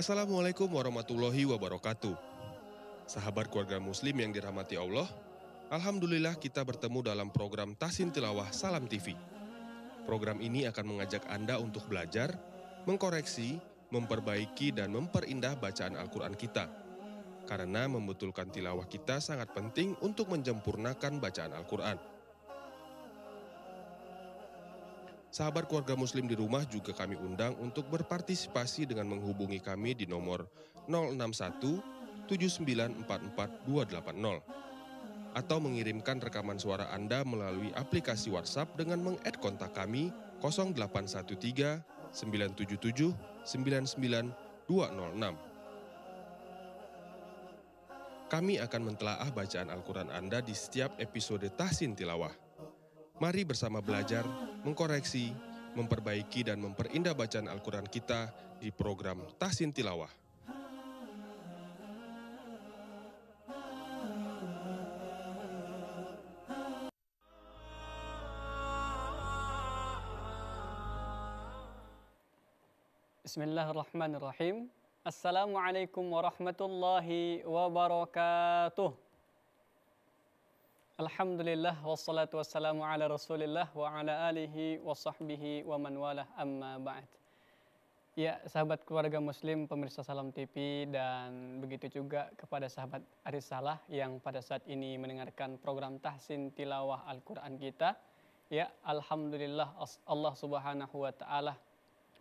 Assalamualaikum warahmatullahi wabarakatuh. Sahabat keluarga muslim yang dirahmati Allah, Alhamdulillah kita bertemu dalam program Tahsin Tilawah Salam TV. Program ini akan mengajak Anda untuk belajar, mengkoreksi, memperbaiki dan memperindah bacaan Al-Quran kita. Karena membetulkan tilawah kita sangat penting untuk menjempurnakan bacaan Al-Quran. Sahabat keluarga muslim di rumah juga kami undang untuk berpartisipasi dengan menghubungi kami di nomor 061 7944 atau mengirimkan rekaman suara Anda melalui aplikasi WhatsApp dengan menged kontak kami 0813 977 99206. Kami akan mentelaah bacaan Al-Quran Anda di setiap episode Tahsin Tilawah. Mari bersama belajar, mengkoreksi, memperbaiki dan memperindah bacaan Al-Quran kita di program Tahsin Tilawah. Bismillahirrahmanirrahim. Assalamualaikum warahmatullahi wabarakatuh. Alhamdulillah wassalatu wassalamu ala rasulillah wa ala alihi wa sahbihi wa man walah amma ba'd Ya sahabat keluarga muslim pemirsa Salam TV dan begitu juga kepada sahabat Arisalah yang pada saat ini mendengarkan program Tahsin Tilawah Al-Quran kita Ya Alhamdulillah Allah subhanahu wa ta'ala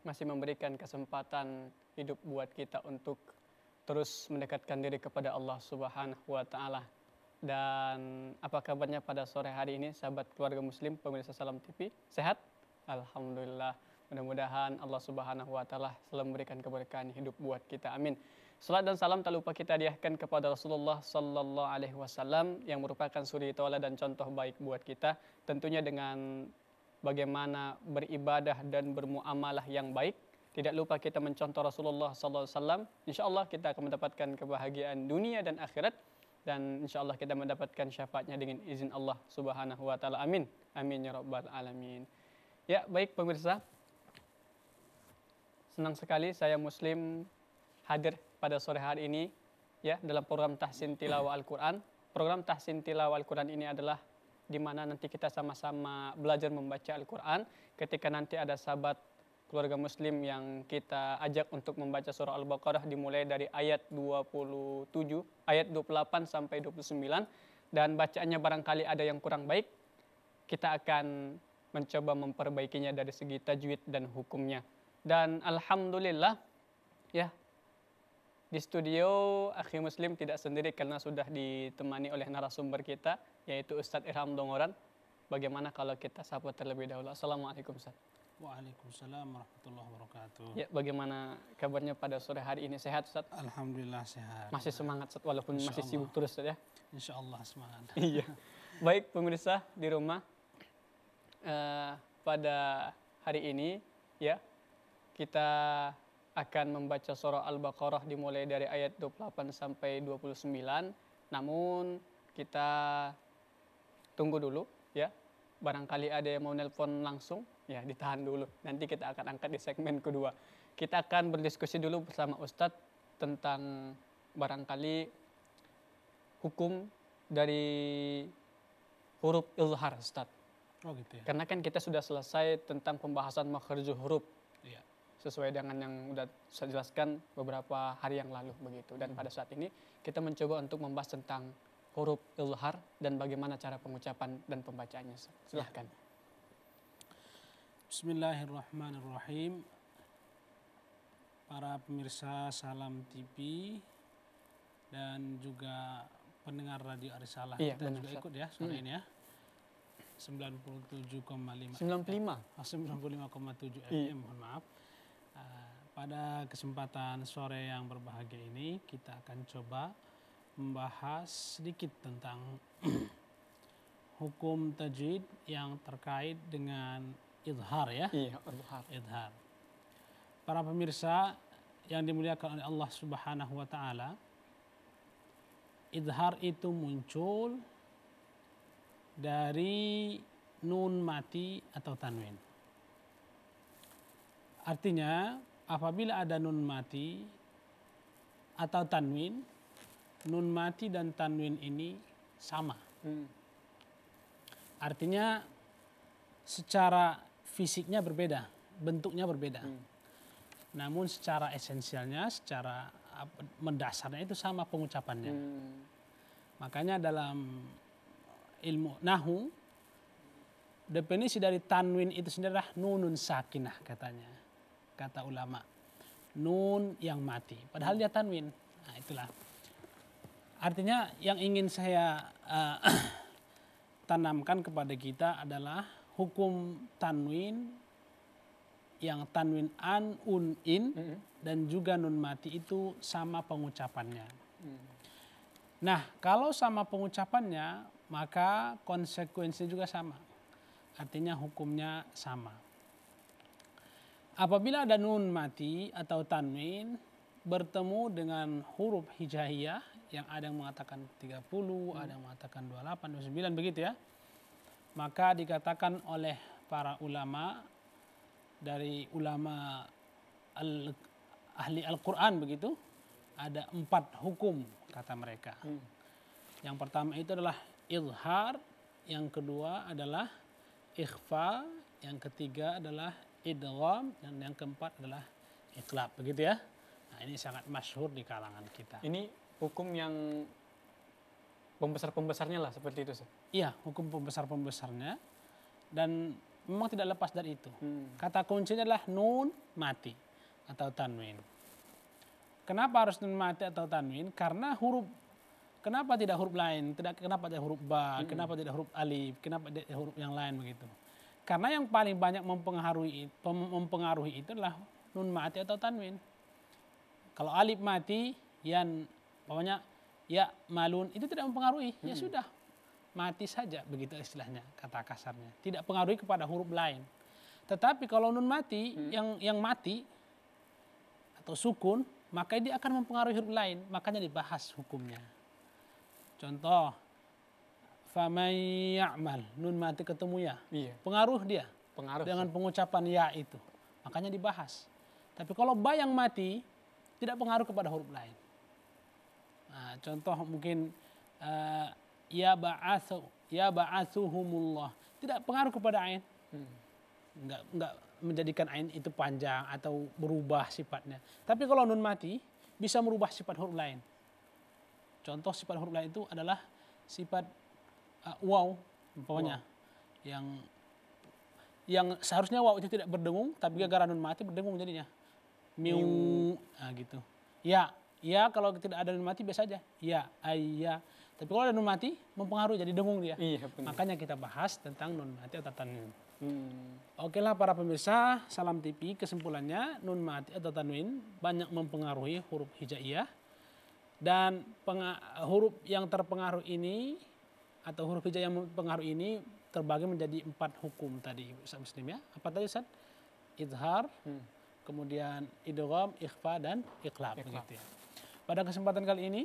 masih memberikan kesempatan hidup buat kita untuk terus mendekatkan diri kepada Allah subhanahu wa ta'ala dan apa kabarnya pada sore hari ini sahabat keluarga muslim pemirsa Salam TV? Sehat? Alhamdulillah. Mudah-mudahan Allah Subhanahu wa taala selalu memberikan keberkahan hidup buat kita. Amin. Salat dan salam tak lupa kita hadiahkan kepada Rasulullah sallallahu alaihi wasallam yang merupakan suri tola dan contoh baik buat kita tentunya dengan bagaimana beribadah dan bermuamalah yang baik tidak lupa kita mencontoh Rasulullah Sallallahu Wasallam. Insya Allah kita akan mendapatkan kebahagiaan dunia dan akhirat dan insyaallah kita mendapatkan syafaatnya dengan izin Allah Subhanahu wa taala. Amin. Amin ya rabbal alamin. Ya, baik pemirsa. Senang sekali saya muslim hadir pada sore hari ini ya dalam program tahsin tilawah Al-Qur'an. Program tahsin tilawah Al-Qur'an ini adalah di mana nanti kita sama-sama belajar membaca Al-Qur'an ketika nanti ada sahabat keluarga muslim yang kita ajak untuk membaca surah Al-Baqarah dimulai dari ayat 27, ayat 28 sampai 29 dan bacaannya barangkali ada yang kurang baik. Kita akan mencoba memperbaikinya dari segi tajwid dan hukumnya. Dan alhamdulillah ya di studio Akhi Muslim tidak sendiri karena sudah ditemani oleh narasumber kita yaitu Ustadz Irham Dongoran. Bagaimana kalau kita sapa terlebih dahulu? Assalamualaikum Ustaz. Waalaikumsalam warahmatullahi wabarakatuh. Ya, bagaimana kabarnya pada sore hari ini? Sehat, Ustaz? Alhamdulillah sehat. Masih semangat, Ustaz, walaupun Insya masih Allah. sibuk terus, Ustaz, ya? Insya Allah semangat. iya. Baik, pemirsa di rumah. Uh, pada hari ini, ya, kita akan membaca surah Al-Baqarah dimulai dari ayat 28 sampai 29. Namun, kita tunggu dulu, ya. Barangkali ada yang mau nelpon langsung Ya, ditahan dulu. Nanti kita akan angkat di segmen kedua. Kita akan berdiskusi dulu bersama Ustadz tentang barangkali hukum dari huruf ilhar, Ustadz. Oh gitu ya. Karena kan kita sudah selesai tentang pembahasan makhrajul huruf. Iya. Sesuai dengan yang sudah saya jelaskan beberapa hari yang lalu begitu. Dan hmm. pada saat ini kita mencoba untuk membahas tentang huruf ilhar dan bagaimana cara pengucapan dan pembacaannya. Iya. Silahkan. Ya. Bismillahirrahmanirrahim. Para pemirsa Salam TV dan juga pendengar radio Arisalah iya, kita benar, juga ikut ya sore hmm. ini ya. 97,5 95 oh, 95,7 FM iya. mohon maaf. Uh, pada kesempatan sore yang berbahagia ini kita akan coba membahas sedikit tentang hukum tajwid yang terkait dengan Idhar ya? Iya, idhar. Idhar. Para pemirsa yang dimuliakan oleh Allah Subhanahu wa taala, idhar itu muncul dari nun mati atau tanwin. Artinya, apabila ada nun mati atau tanwin, nun mati dan tanwin ini sama. Hmm. Artinya, secara fisiknya berbeda, bentuknya berbeda. Hmm. Namun secara esensialnya, secara mendasarnya itu sama pengucapannya. Hmm. Makanya dalam ilmu nahu definisi dari tanwin itu sendiri adalah nunun sakinah katanya. Kata ulama. Nun yang mati. Padahal dia tanwin. Nah, itulah. Artinya yang ingin saya uh, tanamkan kepada kita adalah hukum tanwin yang tanwin an, un, in mm -hmm. dan juga nun mati itu sama pengucapannya. Mm. Nah, kalau sama pengucapannya, maka konsekuensi juga sama. Artinya hukumnya sama. Apabila ada nun mati atau tanwin bertemu dengan huruf hijaiyah yang ada yang mengatakan 30, hmm. ada yang mengatakan 28, 29 begitu ya maka dikatakan oleh para ulama dari ulama al, ahli Al-Quran begitu ada empat hukum kata mereka. Hmm. Yang pertama itu adalah izhar, yang kedua adalah ikhfa, yang ketiga adalah idgham dan yang keempat adalah iklab begitu ya. Nah, ini sangat masyhur di kalangan kita. Ini hukum yang pembesar-pembesarnya lah seperti itu. Iya, hukum pembesar-pembesarnya dan memang tidak lepas dari itu. Hmm. Kata kuncinya adalah nun mati atau tanwin. Kenapa harus nun mati atau tanwin? Karena huruf kenapa tidak huruf lain? Tidak kenapa tidak huruf ba, hmm. kenapa tidak huruf alif, kenapa tidak huruf yang lain begitu. Karena yang paling banyak mempengaruhi mempengaruhi itu adalah nun mati atau tanwin. Kalau alif mati, yang pokoknya ya malun itu tidak mempengaruhi ya hmm. ya sudah mati saja begitu istilahnya kata kasarnya tidak pengaruhi kepada huruf lain tetapi kalau nun mati hmm. yang yang mati atau sukun maka dia akan mempengaruhi huruf lain makanya dibahas hukumnya contoh famay ya'mal nun mati ketemu ya iya. pengaruh dia pengaruh dengan sih. pengucapan ya itu makanya dibahas tapi kalau bayang mati tidak pengaruh kepada huruf lain Nah, contoh mungkin uh, ya ba'asu ya ba'asuhumullah. Tidak pengaruh kepada ain. Hmm. Enggak enggak menjadikan ain itu panjang atau berubah sifatnya. Tapi kalau nun mati bisa merubah sifat huruf lain. Contoh sifat huruf lain itu adalah sifat uh, waw umpamanya wow. yang yang seharusnya waw itu tidak berdengung tapi gara-gara nun mati berdengung jadinya. Miu, Miu. Nah, gitu. Ya, Ya kalau tidak ada nun mati biasa aja. Ya, ayah. Ya. Tapi kalau ada nun mati mempengaruhi jadi dengung dia. Iya, benar. Makanya kita bahas tentang nun mati atau tanwin. Hmm. Oke lah para pemirsa, salam TV kesimpulannya nun mati atau tanwin banyak mempengaruhi huruf hijaiyah dan huruf yang terpengaruh ini atau huruf hijaiyah yang mempengaruhi ini terbagi menjadi empat hukum tadi Ustaz Muslim ya. Apa tadi Ustaz? Izhar, hmm. kemudian idgham, ikhfa dan iqlab, iqlab. begitu ya. Pada kesempatan kali ini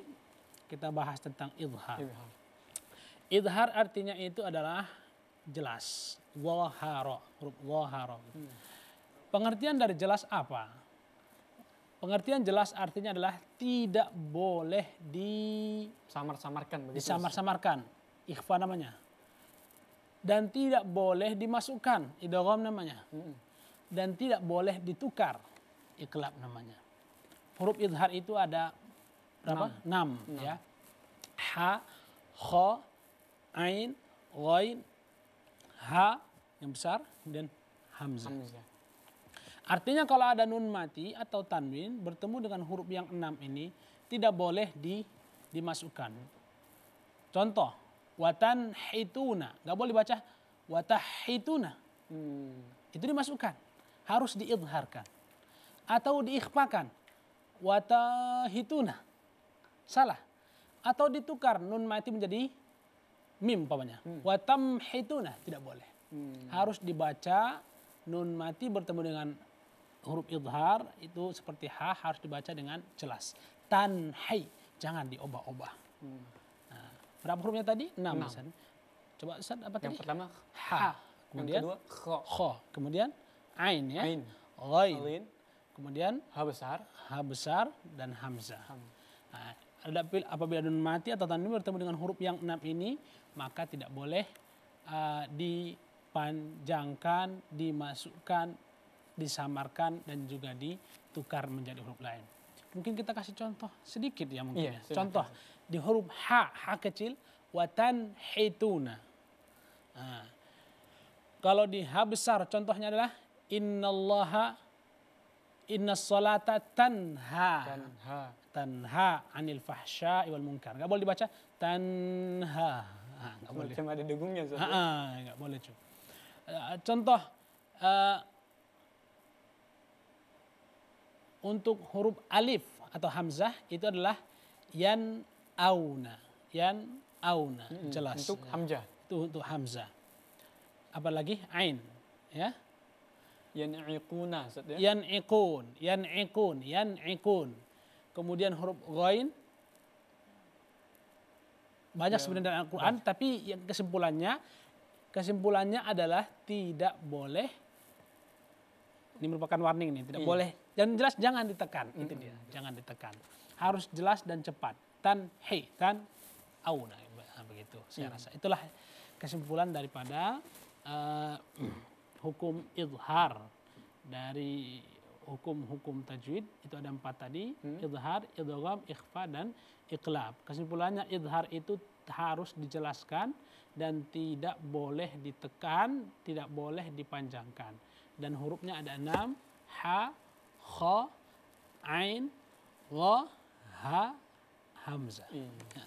kita bahas tentang idhar. Idhar, artinya itu adalah jelas. Waharo, huruf waharo. Hmm. Pengertian dari jelas apa? Pengertian jelas artinya adalah tidak boleh disamar samarkan Disamar-samarkan. Ikhfa namanya. Dan tidak boleh dimasukkan, idgham namanya. Hmm. Dan tidak boleh ditukar, iklap namanya. Huruf idhar itu ada berapa? 6 ya. Ha, kho, ain, ghain, ha yang besar dan hamzah. hamzah. Artinya kalau ada nun mati atau tanwin bertemu dengan huruf yang enam ini tidak boleh di, dimasukkan. Contoh, watan hituna, nggak boleh baca watahituna. Hmm. Itu dimasukkan, harus diidharkan atau diikhfakan. Watahituna Salah. Atau ditukar nun mati menjadi mim umpamanya. Hmm. Watam hituna tidak boleh. Hmm. Harus dibaca nun mati bertemu dengan huruf idhar itu seperti ha harus dibaca dengan jelas. tan hai jangan diobah-obah. Hmm. Nah, berapa hurufnya tadi? Enam. misalnya Coba Ustaz apa tadi? Yang pertama ha. Kemudian yang kedua kho. Kemudian ain ya. Ain. Ghoin. Kemudian ha besar. Ha besar dan hamzah. Ham. Nah, apabila nun mati atau tanwin bertemu dengan huruf yang enam ini maka tidak boleh uh, dipanjangkan, dimasukkan, disamarkan dan juga ditukar menjadi huruf lain. Mungkin kita kasih contoh sedikit ya mungkin. Iya, ya, ya. Contoh di huruf ha, ha kecil watan hituna. Nah, kalau di h besar contohnya adalah innallaha inna solata tanha. tanha tanha anil fahsya wal munkar. Enggak boleh dibaca tanha. Enggak ah, boleh. Macam ada degungnya Ustaz. enggak ah, ah, boleh, cuy. Contoh uh, untuk huruf alif atau hamzah itu adalah yan auna. Yan auna, hmm, jelas. Untuk hamzah. Itu untuk hamzah. Apalagi ain, ya. Yan iquna, ya? Yan iqun, yan iqun, yan iqun kemudian huruf ghain. Banyak ya, sebenarnya dalam nah. Al-Qur'an, tapi yang kesimpulannya kesimpulannya adalah tidak boleh ini merupakan warning nih, tidak ya. boleh. Dan jelas jangan ditekan, hmm. itu dia. Jangan ditekan. Harus jelas dan cepat. Tan hei, tan nah begitu. Saya hmm. rasa itulah kesimpulan daripada uh, hukum izhar dari hukum-hukum tajwid itu ada empat tadi hmm. idhar, idgham, ikhfa dan iqlab. Kesimpulannya idhar itu harus dijelaskan dan tidak boleh ditekan, tidak boleh dipanjangkan. Dan hurufnya ada enam ha, kha, ain, wa, ha, hamzah. Hmm. Ya.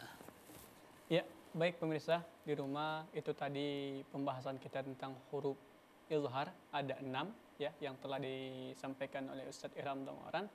ya, baik pemirsa di rumah itu tadi pembahasan kita tentang huruf izhar ada enam ya yang telah disampaikan oleh Ustadz Iram Tomoran.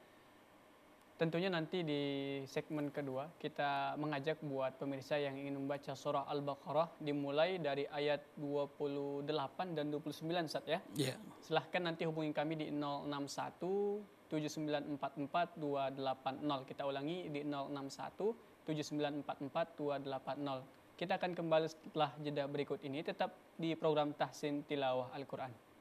Tentunya nanti di segmen kedua kita mengajak buat pemirsa yang ingin membaca surah Al-Baqarah dimulai dari ayat 28 dan 29 saat ya. Yeah. Silahkan nanti hubungi kami di 061 7944 280. Kita ulangi di 061 7944 280 kita akan kembali setelah jeda berikut ini tetap di program Tahsin Tilawah Al-Quran.